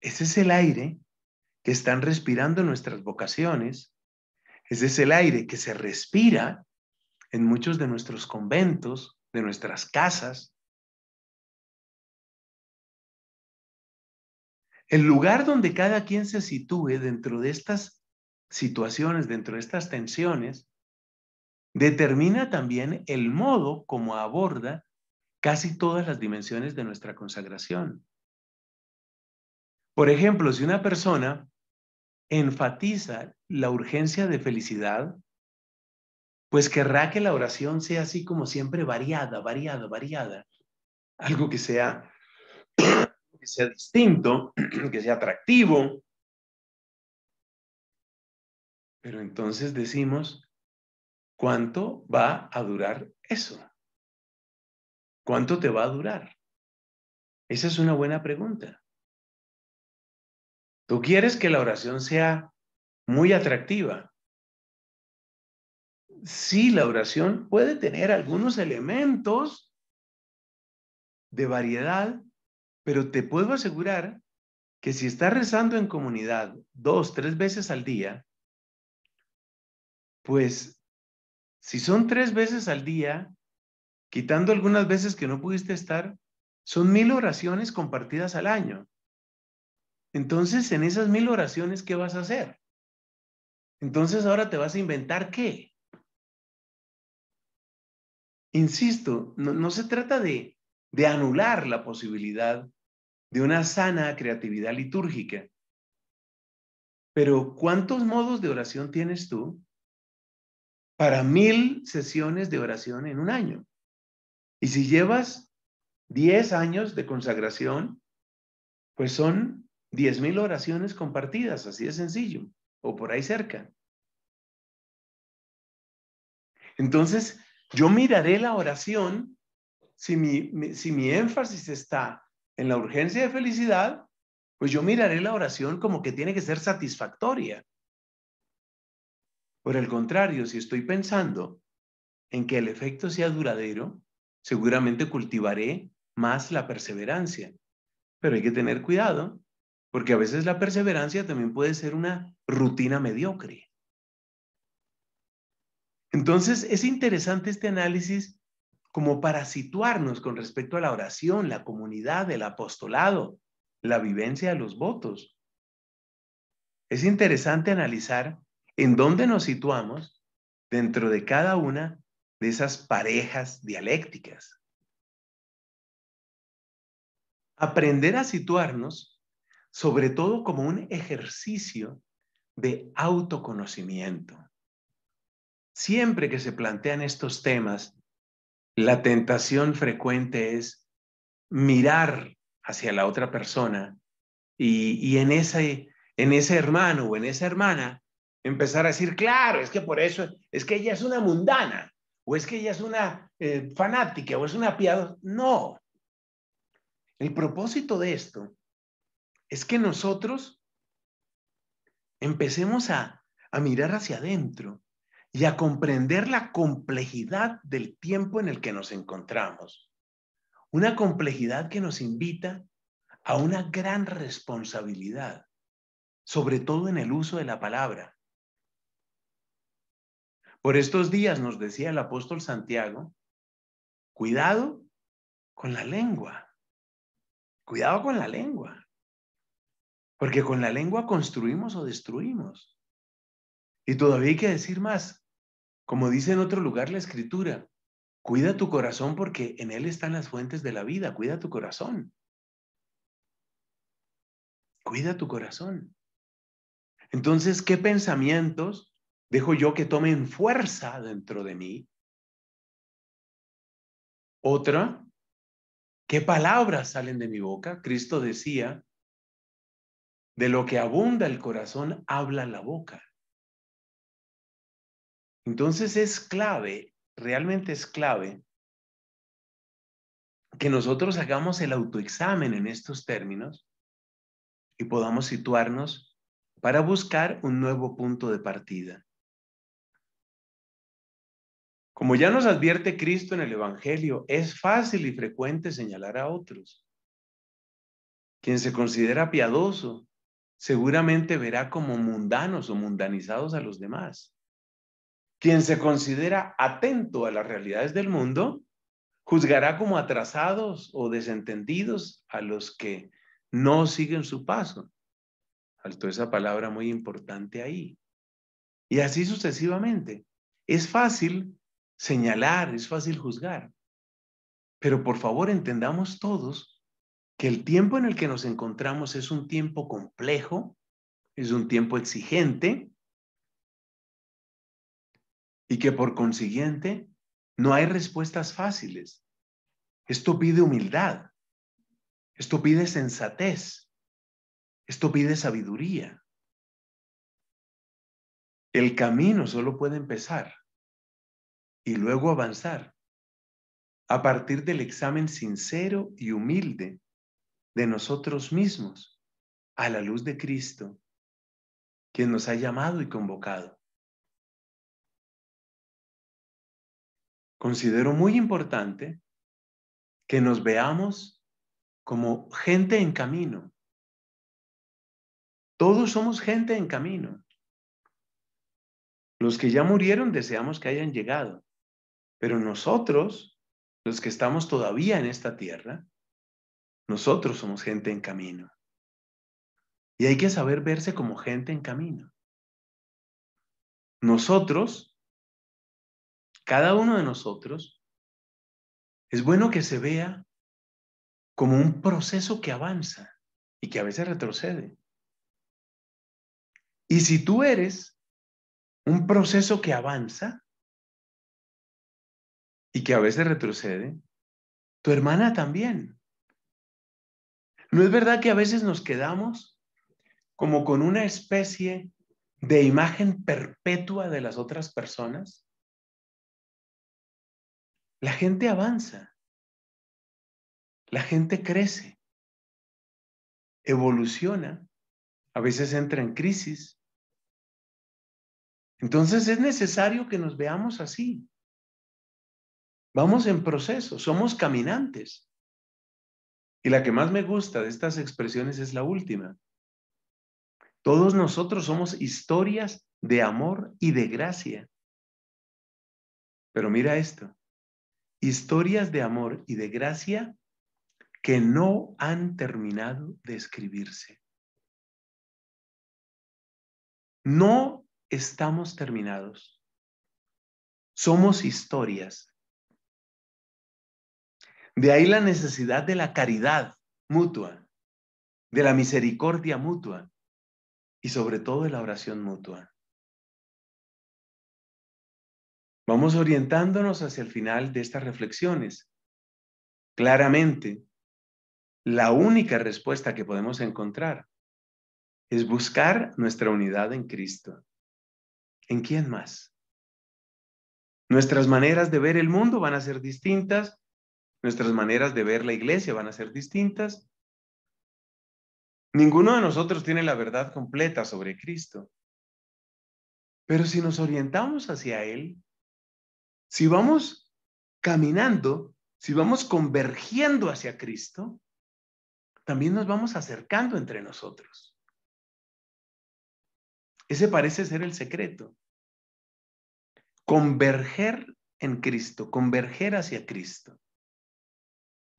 ese es el aire que están respirando nuestras vocaciones, ese es el aire que se respira en muchos de nuestros conventos, de nuestras casas. El lugar donde cada quien se sitúe dentro de estas situaciones, dentro de estas tensiones, determina también el modo como aborda casi todas las dimensiones de nuestra consagración. Por ejemplo, si una persona enfatiza la urgencia de felicidad, pues querrá que la oración sea así como siempre variada, variada, variada. Algo que sea, sea distinto, que sea atractivo. Pero entonces decimos, ¿cuánto va a durar eso? ¿Cuánto te va a durar? Esa es una buena pregunta. Tú quieres que la oración sea muy atractiva. Sí, la oración puede tener algunos elementos de variedad, pero te puedo asegurar que si estás rezando en comunidad dos, tres veces al día, pues si son tres veces al día, quitando algunas veces que no pudiste estar, son mil oraciones compartidas al año. Entonces, en esas mil oraciones, ¿qué vas a hacer? Entonces, ahora te vas a inventar qué. Insisto, no, se trata de, anular la posibilidad de una sana creatividad litúrgica. Pero ¿cuántos modos de oración tienes tú para mil sesiones de oración en un año? Y si llevas diez años de consagración, pues son mil oraciones compartidas, así de sencillo, o por ahí cerca. Entonces, yo miraré la oración si mi, si mi énfasis está en la urgencia de felicidad, pues yo miraré la oración como que tiene que ser satisfactoria. Por el contrario, si estoy pensando en que el efecto sea duradero, seguramente cultivaré más la perseverancia. Pero hay que tener cuidado porque a veces la perseverancia también puede ser una rutina mediocre. Entonces, es interesante este análisis como para situarnos con respecto a la oración, la comunidad, el apostolado, la vivencia de los votos. Es interesante analizar en dónde nos situamos dentro de cada una de esas parejas dialécticas. Aprender a situarnos sobre todo como un ejercicio de autoconocimiento. Siempre que se plantean estos temas, la tentación frecuente es mirar hacia la otra persona y, en, ese, en ese hermano o en esa hermana empezar a decir, claro, es que por eso, es que ella es una mundana, o es que ella es una eh, fanática, o es una piadosa. No. El propósito de esto es que nosotros empecemos a, mirar hacia adentro y a comprender la complejidad del tiempo en el que nos encontramos. Una complejidad que nos invita a una gran responsabilidad, sobre todo en el uso de la palabra. Por estos días nos decía el apóstol Santiago, cuidado con la lengua, cuidado con la lengua. Porque con la lengua construimos o destruimos. Y todavía hay que decir más. Como dice en otro lugar la escritura, cuida tu corazón porque en él están las fuentes de la vida. Cuida tu corazón. Cuida tu corazón. Entonces, ¿qué pensamientos dejo yo que tomen fuerza dentro de mí? Otra, ¿qué palabras salen de mi boca? Cristo decía, de lo que abunda el corazón, habla la boca. Entonces es clave, realmente es clave, que nosotros hagamos el autoexamen en estos términos y podamos situarnos para buscar un nuevo punto de partida. Como ya nos advierte Cristo en el Evangelio, es fácil y frecuente señalar a otros. Quien se considera piadoso seguramente verá como mundanos o mundanizados a los demás. Quien se considera atento a las realidades del mundo, juzgará como atrasados o desentendidos a los que no siguen su paso. alto esa palabra muy importante ahí. Y así sucesivamente. Es fácil señalar, es fácil juzgar. Pero por favor entendamos todos que el tiempo en el que nos encontramos es un tiempo complejo, es un tiempo exigente y que por consiguiente no hay respuestas fáciles. Esto pide humildad, esto pide sensatez, esto pide sabiduría. El camino solo puede empezar y luego avanzar a partir del examen sincero y humilde de nosotros mismos a la luz de Cristo, quien nos ha llamado y convocado. Considero muy importante que nos veamos como gente en camino. Todos somos gente en camino. Los que ya murieron deseamos que hayan llegado, pero nosotros, los que estamos todavía en esta tierra, nosotros somos gente en camino. Y hay que saber verse como gente en camino. Nosotros, cada uno de nosotros, es bueno que se vea como un proceso que avanza y que a veces retrocede. Y si tú eres un proceso que avanza y que a veces retrocede, tu hermana también ¿No es verdad que a veces nos quedamos como con una especie de imagen perpetua de las otras personas? La gente avanza, la gente crece, evoluciona, a veces entra en crisis. Entonces es necesario que nos veamos así. Vamos en proceso, somos caminantes. Y la que más me gusta de estas expresiones es la última. Todos nosotros somos historias de amor y de gracia. Pero mira esto, historias de amor y de gracia que no han terminado de escribirse. No estamos terminados. Somos historias de ahí la necesidad de la caridad mutua, de la misericordia mutua y sobre todo de la oración mutua. Vamos orientándonos hacia el final de estas reflexiones. Claramente, la única respuesta que podemos encontrar es buscar nuestra unidad en Cristo. ¿En quién más? Nuestras maneras de ver el mundo van a ser distintas, nuestras maneras de ver la iglesia van a ser distintas. Ninguno de nosotros tiene la verdad completa sobre Cristo. Pero si nos orientamos hacia Él, si vamos caminando, si vamos convergiendo hacia Cristo, también nos vamos acercando entre nosotros. Ese parece ser el secreto. Converger en Cristo, converger hacia Cristo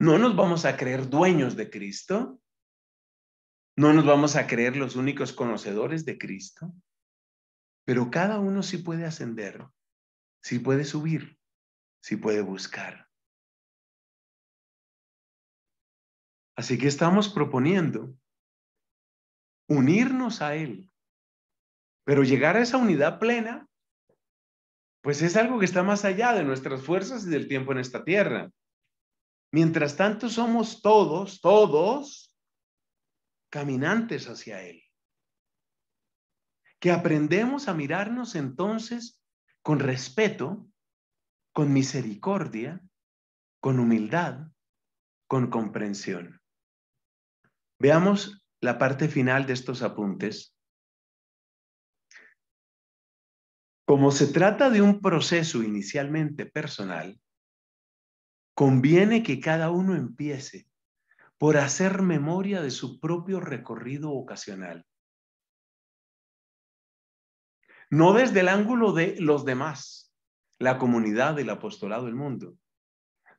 no nos vamos a creer dueños de Cristo, no nos vamos a creer los únicos conocedores de Cristo, pero cada uno sí puede ascender, sí puede subir, sí puede buscar. Así que estamos proponiendo unirnos a Él, pero llegar a esa unidad plena, pues es algo que está más allá de nuestras fuerzas y del tiempo en esta tierra. Mientras tanto, somos todos, todos, caminantes hacia Él. Que aprendemos a mirarnos entonces con respeto, con misericordia, con humildad, con comprensión. Veamos la parte final de estos apuntes. Como se trata de un proceso inicialmente personal, Conviene que cada uno empiece por hacer memoria de su propio recorrido ocasional. No desde el ángulo de los demás, la comunidad, el apostolado, el mundo,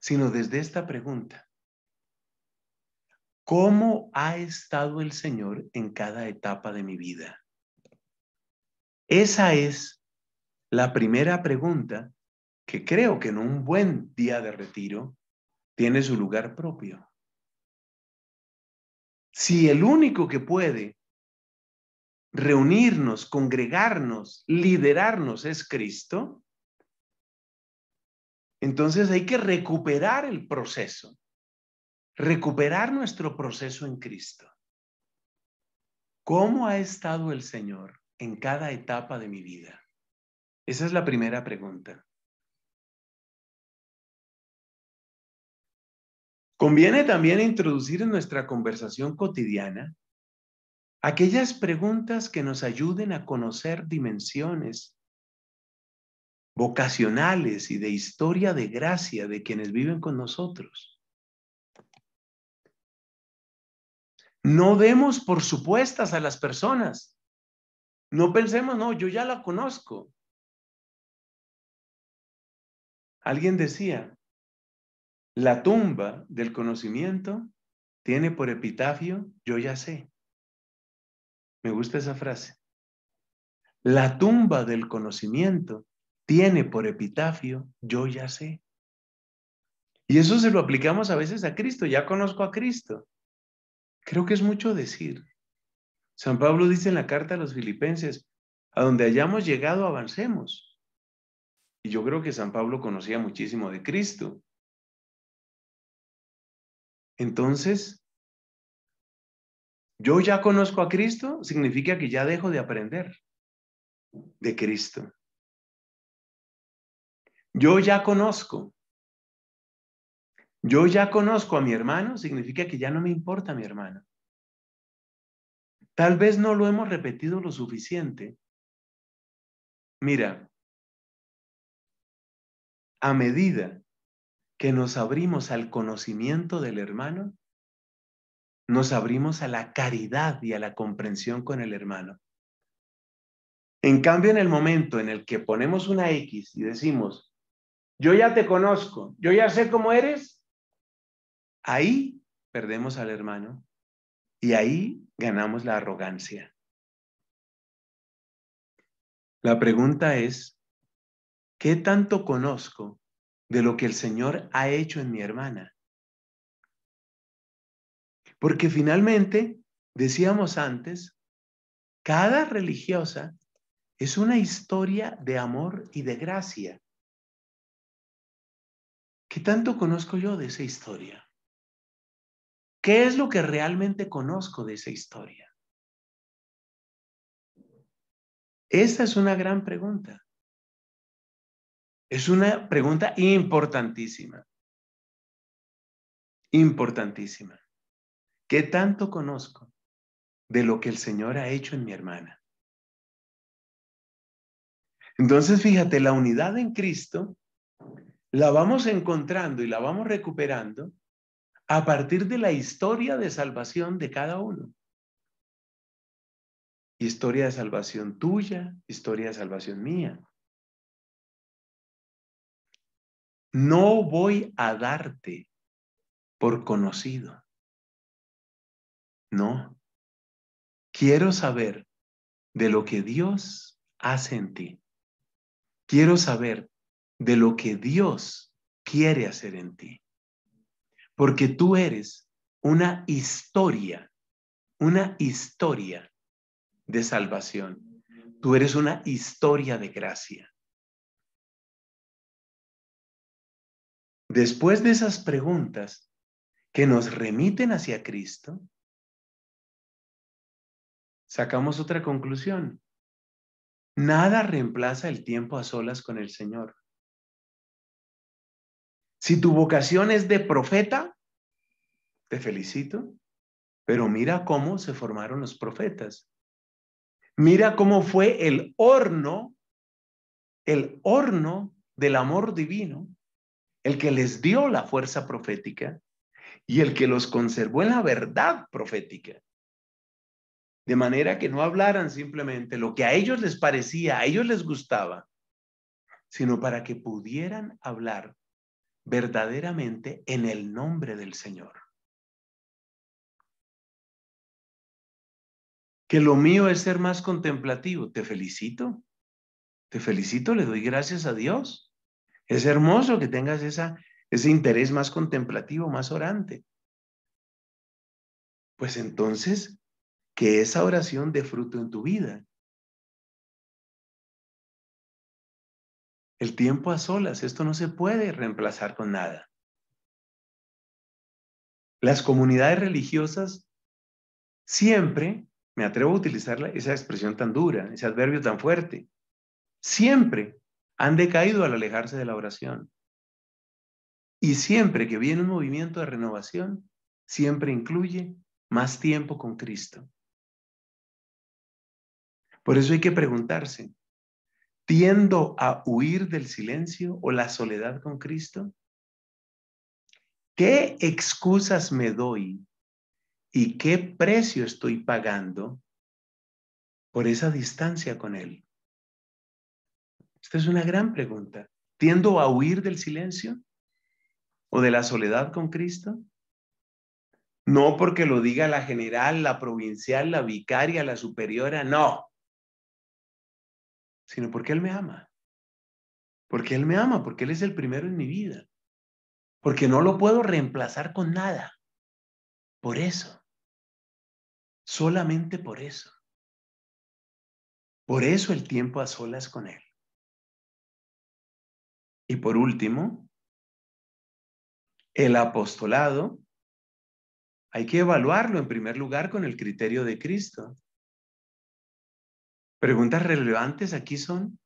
sino desde esta pregunta. ¿Cómo ha estado el Señor en cada etapa de mi vida? Esa es la primera pregunta que creo que en un buen día de retiro tiene su lugar propio. Si el único que puede reunirnos, congregarnos, liderarnos es Cristo, entonces hay que recuperar el proceso, recuperar nuestro proceso en Cristo. ¿Cómo ha estado el Señor en cada etapa de mi vida? Esa es la primera pregunta. Conviene también introducir en nuestra conversación cotidiana aquellas preguntas que nos ayuden a conocer dimensiones vocacionales y de historia de gracia de quienes viven con nosotros. No demos por supuestas a las personas. No pensemos, no, yo ya la conozco. Alguien decía, la tumba del conocimiento tiene por epitafio, yo ya sé. Me gusta esa frase. La tumba del conocimiento tiene por epitafio, yo ya sé. Y eso se lo aplicamos a veces a Cristo, ya conozco a Cristo. Creo que es mucho decir. San Pablo dice en la carta a los filipenses, a donde hayamos llegado, avancemos. Y yo creo que San Pablo conocía muchísimo de Cristo. Entonces, yo ya conozco a Cristo, significa que ya dejo de aprender de Cristo. Yo ya conozco. Yo ya conozco a mi hermano, significa que ya no me importa mi hermano. Tal vez no lo hemos repetido lo suficiente. Mira, a medida que nos abrimos al conocimiento del hermano, nos abrimos a la caridad y a la comprensión con el hermano. En cambio, en el momento en el que ponemos una X y decimos, yo ya te conozco, yo ya sé cómo eres, ahí perdemos al hermano y ahí ganamos la arrogancia. La pregunta es, ¿qué tanto conozco de lo que el Señor ha hecho en mi hermana. Porque finalmente, decíamos antes, cada religiosa es una historia de amor y de gracia. ¿Qué tanto conozco yo de esa historia? ¿Qué es lo que realmente conozco de esa historia? Esa es una gran pregunta. Es una pregunta importantísima. Importantísima. ¿Qué tanto conozco de lo que el Señor ha hecho en mi hermana? Entonces, fíjate, la unidad en Cristo la vamos encontrando y la vamos recuperando a partir de la historia de salvación de cada uno. Historia de salvación tuya, historia de salvación mía. no voy a darte por conocido. No. Quiero saber de lo que Dios hace en ti. Quiero saber de lo que Dios quiere hacer en ti. Porque tú eres una historia, una historia de salvación. Tú eres una historia de gracia. Después de esas preguntas que nos remiten hacia Cristo, sacamos otra conclusión. Nada reemplaza el tiempo a solas con el Señor. Si tu vocación es de profeta, te felicito, pero mira cómo se formaron los profetas. Mira cómo fue el horno, el horno del amor divino el que les dio la fuerza profética y el que los conservó en la verdad profética. De manera que no hablaran simplemente lo que a ellos les parecía, a ellos les gustaba, sino para que pudieran hablar verdaderamente en el nombre del Señor. Que lo mío es ser más contemplativo. Te felicito. Te felicito, le doy gracias a Dios. Es hermoso que tengas ese interés más contemplativo, más orante. Pues entonces, que esa oración dé fruto en tu vida. El tiempo a solas, esto no se puede reemplazar con nada. Las comunidades religiosas siempre, me atrevo a utilizar esa expresión tan dura, ese adverbio tan fuerte, siempre han decaído al alejarse de la oración. Y siempre que viene un movimiento de renovación, siempre incluye más tiempo con Cristo. Por eso hay que preguntarse, ¿tiendo a huir del silencio o la soledad con Cristo? ¿Qué excusas me doy y qué precio estoy pagando por esa distancia con Él? es una gran pregunta. ¿Tiendo a huir del silencio o de la soledad con Cristo? No porque lo diga la general, la provincial, la vicaria, la superiora, no. Sino porque Él me ama. Porque Él me ama, porque Él es el primero en mi vida. Porque no lo puedo reemplazar con nada. Por eso. Solamente por eso. Por eso el tiempo a solas con Él. Y por último, el apostolado hay que evaluarlo en primer lugar con el criterio de Cristo. Preguntas relevantes aquí son,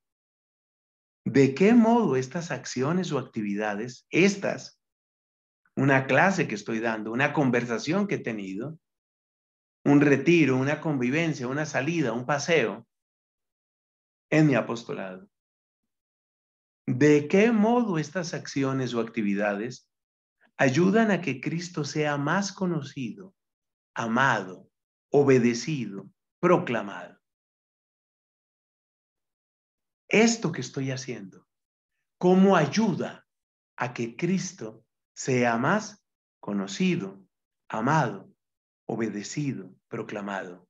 ¿de qué modo estas acciones o actividades, estas, una clase que estoy dando, una conversación que he tenido, un retiro, una convivencia, una salida, un paseo, en mi apostolado? ¿De qué modo estas acciones o actividades ayudan a que Cristo sea más conocido, amado, obedecido, proclamado? Esto que estoy haciendo, ¿cómo ayuda a que Cristo sea más conocido, amado, obedecido, proclamado?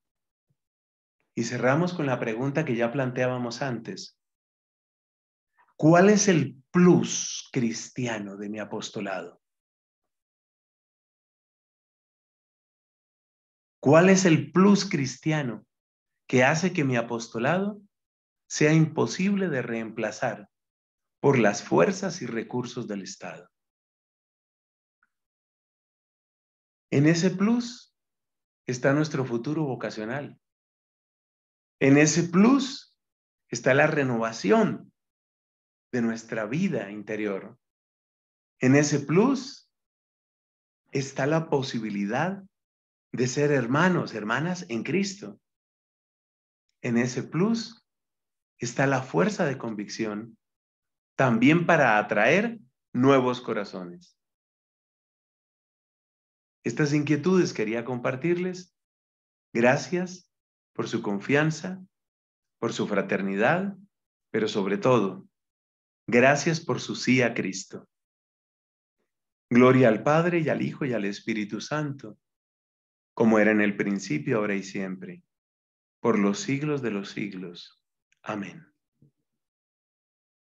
Y cerramos con la pregunta que ya planteábamos antes. ¿Cuál es el plus cristiano de mi apostolado? ¿Cuál es el plus cristiano que hace que mi apostolado sea imposible de reemplazar por las fuerzas y recursos del Estado? En ese plus está nuestro futuro vocacional. En ese plus está la renovación de nuestra vida interior, en ese plus está la posibilidad de ser hermanos, hermanas en Cristo. En ese plus está la fuerza de convicción también para atraer nuevos corazones. Estas inquietudes quería compartirles. Gracias por su confianza, por su fraternidad, pero sobre todo, Gracias por su sí a Cristo. Gloria al Padre y al Hijo y al Espíritu Santo, como era en el principio, ahora y siempre, por los siglos de los siglos. Amén.